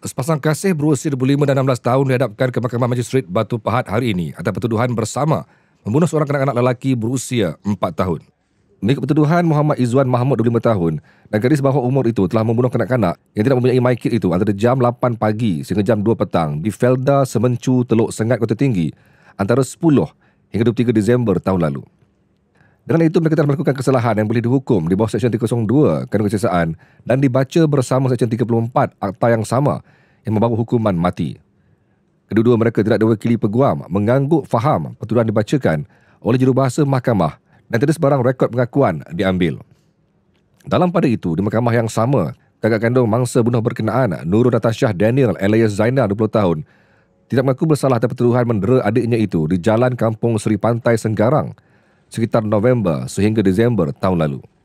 Sepasang kasih berusia 25 dan 16 tahun dihadapkan ke Mahkamah Majistret Batu Pahat hari ini atas pertuduhan bersama membunuh seorang kanak-kanak lelaki berusia 4 tahun. Mengikut pertuduhan Muhammad Izzuan Mahmud 25 tahun dan gadis bawah umur itu telah membunuh kanak-kanak yang tidak mempunyai maikit itu antara jam 8 pagi sehingga jam 2 petang di Felda Semencu Teluk Sengat Kota Tinggi antara 10 hingga 23 Disember tahun lalu. Dengan itu mereka telah melakukan kesalahan yang boleh dihukum di bawah Seksyen 302 Kanun Kesiksaan dan dibaca bersama Seksyen 34 Akta yang sama yang membawa hukuman mati. Kedua-dua mereka tidak diwakili peguam mengangguk faham petuduhan dibacakan oleh jurubahasa mahkamah dan tidak sebarang rekod pengakuan diambil. Dalam pada itu, di mahkamah yang sama, kakak kandung mangsa bunuh berkenaan Nurul Natasha Daniel Elias Zainal 20 tahun tidak mengaku bersalah atas petuduhan mendera adiknya itu di Jalan Kampung Seri Pantai Senggarang sekitar November sehingga Disember tahun lalu.